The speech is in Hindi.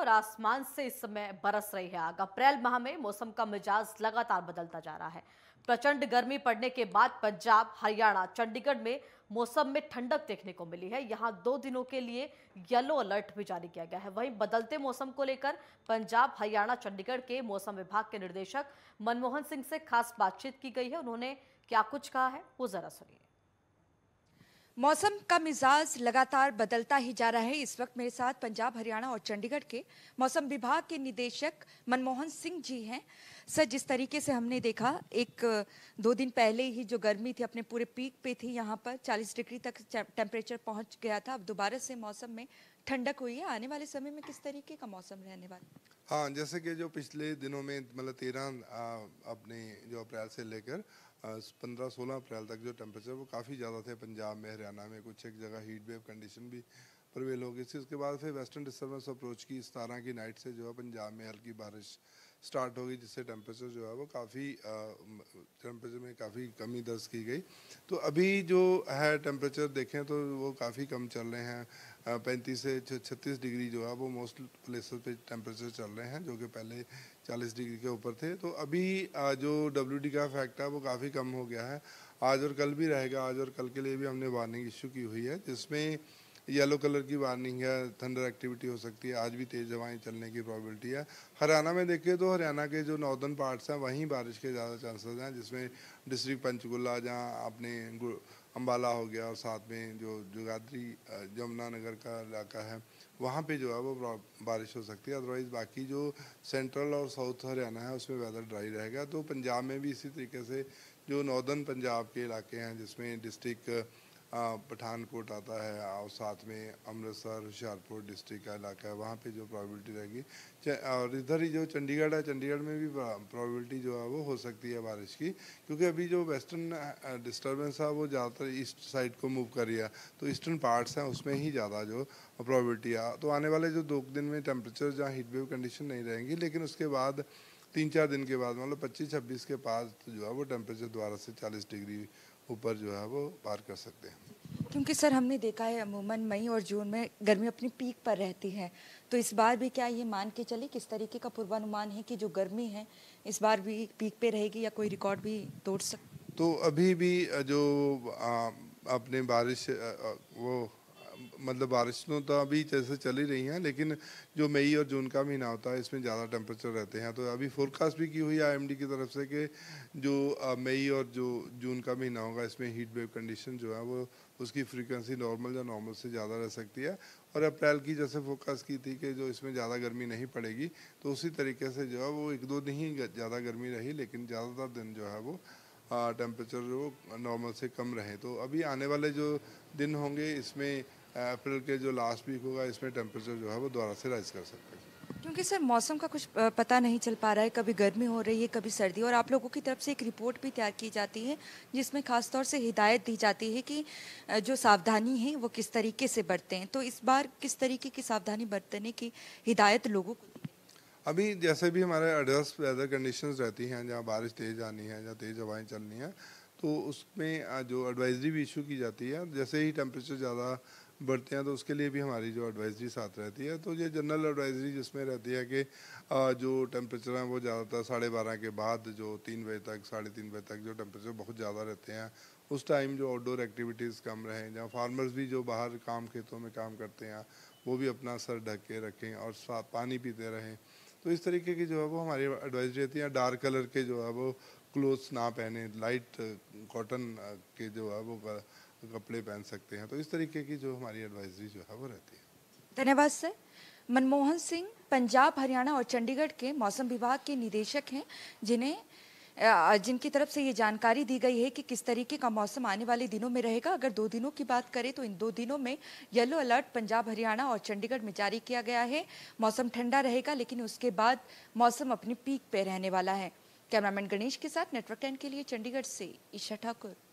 और आसमान से इस समय बरस रही है आग अप्रैल माह में मौसम का मिजाज लगातार बदलता जा रहा है प्रचंड गर्मी पड़ने के बाद पंजाब हरियाणा चंडीगढ़ में मौसम में ठंडक देखने को मिली है यहाँ दो दिनों के लिए येलो अलर्ट भी जारी किया गया है वहीं बदलते मौसम को लेकर पंजाब हरियाणा चंडीगढ़ के मौसम विभाग के निर्देशक मनमोहन सिंह से खास बातचीत की गई है उन्होंने क्या कुछ कहा है वो जरा सुनिए मौसम का मिजाज लगातार बदलता ही जा रहा है इस वक्त मेरे साथ पंजाब हरियाणा और चंडीगढ़ के मौसम विभाग के निदेशक मनमोहन सिंह जी हैं सर जिस तरीके से हमने देखा एक दो दिन पहले ही जो गर्मी थी अपने पूरे पीक पे थी यहाँ पर 40 डिग्री तक टेम्परेचर पहुँच गया था अब दोबारा से मौसम में ठंडक हुई है आने वाले समय में किस तरीके का मौसम रहने वाला हाँ जैसे कि जो पिछले दिनों में मतलब तेरह अपने जो अप्रैल से लेकर पंद्रह सोलह अप्रैल तक जो टेम्परेचर वो काफ़ी ज़्यादा थे पंजाब में हरियाणा में कुछ एक जगह हीट वेव कंडीशन भी प्रवेल हो गई थी उसके बाद फिर वेस्टर्न डिस्टर्बेंस अप्रोच की सतारह की नाइट से जो है पंजाब में हल्की बारिश स्टार्ट हो गई जिससे टेम्परेचर जो है वो काफ़ी टेम्परेचर में काफ़ी कमी दर्ज की गई तो अभी जो है टेम्परेचर देखें तो वो काफ़ी कम चल रहे हैं पैंतीस से छत्तीस डिग्री जो है वो मोस्ट प्लेसेस पे टेम्परेचर चल रहे हैं जो कि पहले चालीस डिग्री के ऊपर थे तो अभी जो डब्ल्यू का इफेक्ट है वो काफ़ी कम हो गया है आज और कल भी रहेगा आज और कल के लिए भी हमने वार्निंग इशू की हुई है जिसमें येलो कलर की वार्निंग है थंडर एक्टिविटी हो सकती है आज भी तेज़ हवाएं चलने की प्रॉबिलिटी है हरियाणा में देखें तो हरियाणा के जो नॉर्दर्न पार्ट्स हैं वहीं बारिश के ज़्यादा चांसेस हैं जिसमें डिस्ट्रिक्ट पंचकुला जहाँ अपने अम्बाला हो गया और साथ में जो जगाधरी यमुनानगर का इलाका है वहाँ पे जो है वो बारिश हो सकती है अदरवाइज़ बाकी जो सेंट्रल और साउथ हरियाणा है उसमें वेदर ड्राई रहेगा तो पंजाब में भी इसी तरीके से जो नॉर्दर्न पंजाब के इलाके हैं जिसमें डिस्ट्रिक्ट पठानकोट आता है और साथ में अमृतसर होशियारपुर डिस्ट्रिक्ट का इलाका है वहाँ पे जो प्रॉबिलिटी रहेगी और इधर ही जो चंडीगढ़ है चंडीगढ़ में भी प्रॉबिलिटी जो है वो हो सकती है बारिश की क्योंकि अभी जो वेस्टर्न डिस्टर्बेंस है वो ज़्यादातर ईस्ट साइड को मूव कर रही है तो ईस्टर्न पार्ट्स हैं उसमें ही ज़्यादा जो प्रॉबिलिटी है तो आने वाले जो दो दिन में टेम्परेचर जहाँ हीटवेव कंडीशन नहीं रहेंगी लेकिन उसके बाद तीन चार दिन के बाद मतलब पच्चीस छब्बीस के पास जो है वो टेम्परेचर दोबारा से चालीस डिग्री ऊपर जो है वो पार कर सकते हैं क्योंकि सर हमने देखा है अमूमन मई और जून में गर्मी अपनी पीक पर रहती है तो इस बार भी क्या ये मान के चले किस तरीके का पूर्वानुमान है कि जो गर्मी है इस बार भी पीक पे रहेगी या कोई रिकॉर्ड भी तोड़ सक तो अभी भी जो आपने बारिश वो मतलब बारिशों तो अभी जैसे चल ही रही हैं लेकिन जो मई और जून का महीना होता है इसमें ज़्यादा टेम्परेचर रहते हैं तो अभी फोरकास्ट भी की हुई है आई की तरफ से कि जो मई और जो जून का महीना होगा इसमें हीट वेव कंडीशन जो है वो उसकी फ्रीक्वेंसी नॉर्मल या नॉर्मल से ज़्यादा रह सकती है और अप्रैल की जैसे फोकस की थी कि जो इसमें ज़्यादा गर्मी नहीं पड़ेगी तो उसी तरीके से जो है वो एक दो दिन ही ज़्यादा गर्मी रही लेकिन ज़्यादातर दिन जो है वो टेम्परेचर वो नॉर्मल से कम रहे तो अभी आने वाले जो दिन होंगे इसमें अप्रैल के जो लास्ट वीक होगा इसमें टेम्परेचर जो है वो दोबारा से राइज कर सकते हैं क्योंकि सर मौसम का कुछ पता नहीं चल पा रहा है कभी गर्मी हो रही है कभी सर्दी और आप लोगों की तरफ से एक रिपोर्ट भी तैयार की जाती है जिसमें खास तौर से हिदायत दी जाती है कि जो सावधानी है वो किस तरीके से बरतें तो इस बार किस तरीके की सावधानी बरतने की हिदायत लोगों को अभी जैसे भी हमारे एडवर्स वेदर कंडीशन रहती हैं जहाँ बारिश तेज आनी है या तेज़ हवाएँ चलनी हैं तो उसमें जो एडवाइजरी भी इशू की जाती है जैसे ही टेम्परेचर ज़्यादा बढ़ते हैं तो उसके लिए भी हमारी जो एडवाइजरी साथ रहती है तो ये जनरल एडवाइजरी जिसमें रहती है कि जो टेम्परेचर हैं वो ज़्यादातर साढ़े बारह के बाद जो तीन बजे तक साढ़े तीन बजे तक जो टेम्परेचर बहुत ज़्यादा रहते हैं उस टाइम जो आउटडोर एक्टिविटीज़ कम रहें जहाँ फार्मर्स भी जो बाहर काम खेतों में काम करते हैं वो भी अपना सर ढक के रखें और पानी पीते रहें तो इस तरीके की जो है वो हमारी एडवाइजरी रहती है डार्क कलर के जो है वो क्लोथ्स ना पहने लाइट कॉटन के जो है वो कपड़े पहन सकते हैं तो इस तरीके की जो हमारी एडवाइजरी जो है वो रहती है धन्यवाद सर मनमोहन सिंह पंजाब हरियाणा और चंडीगढ़ के मौसम विभाग के निदेशक हैं जिन्हें जिनकी तरफ से ये जानकारी दी गई है कि किस तरीके का मौसम आने वाले दिनों में रहेगा अगर दो दिनों की बात करें तो इन दो दिनों में येलो अलर्ट पंजाब हरियाणा और चंडीगढ़ में जारी किया गया है मौसम ठंडा रहेगा लेकिन उसके बाद मौसम अपनी पीक पर रहने वाला है कैमरामैन गणेश के साथ नेटवर्क टेन के लिए चंडीगढ़ से ईशा ठाकुर